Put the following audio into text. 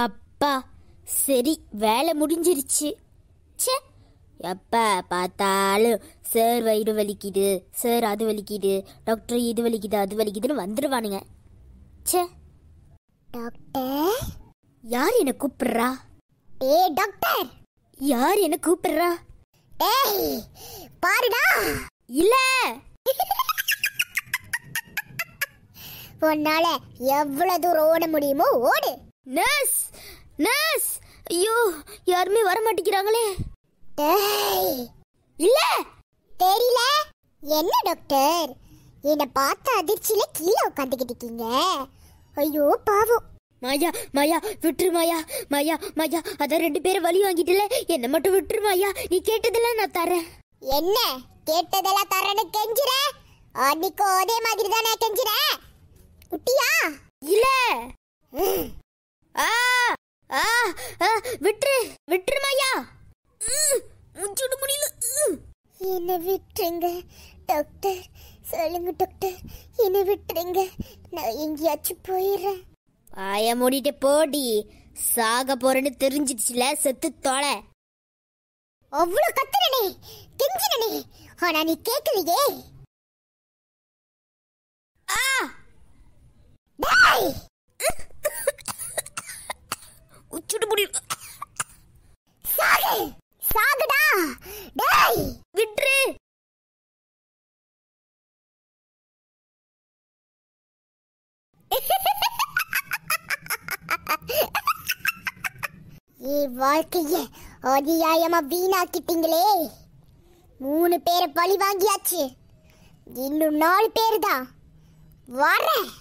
அப்பா சரி வேலை முடிஞ்சிருச்சு சே எப்போ பார்த்தாலும் சார் வயிறு வலிக்குது சார் அது வலிக்குது டாக்டர் இது வலிக்குது அது வலிக்குதுன்னு வந்துடுவானுங்க சே டாக்டர் யார் என்ன கூப்பிடுறா ஏ டாக்டர் யார் என்ன கூப்பிடுறா ஏய் பாருடா இல்ல உன்னால எவ்வளவு தூரம் ஓட முடியுமோ ஓடு நர்ஸ் நர்ஸ் ஐயோ யாருமே வர மாட்டேங்கிறாங்களே இல்ல தெரியல என்ன டாக்டர் என்ன பார்த்த அதிர்ச்சியில கீழே உட்காந்துக்கிட்டு இருக்கீங்க ஐயோ பாவம் மாயா மாயா விட்டுரு மாயா மாயா மாயா அதான் ரெண்டு பேரும் வழி வாங்கிட்டுல என்ன மட்டும் விட்டுரு மாயா நீ கேட்டதெல்லாம் நான் தரேன் என்ன கேட்டதெல்லாம் தரேன்னு கெஞ்சுற அன்னைக்கு அதே மாதிரி தானே கெஞ்சுற குட்டியா இல்லை விட்டுரு விட்டுருமாயா முடிச்சுட முடியல என்ன விட்டுருங்க டாக்டர் சொல்லுங்க டாக்டர் என்ன விட்டுருங்க நான் எங்கேயாச்சும் போயிடுறேன் வாய மூடிட்டு போடி சாக போறேன்னு தெரிஞ்சிச்சுல செத்து தொலை அவ்வளோ கத்துறனே கெஞ்சினனே ஆனா நீ கேட்கலையே உச்சுட்டு முடியும் சாகுடா டேய் விட்ரு வாழ்க்கைய அதியாயமா வீணாக்கிட்டீங்களே மூணு பேரை பழி வாங்கியாச்சு இன்னும் நாலு பேர் தான் வரேன்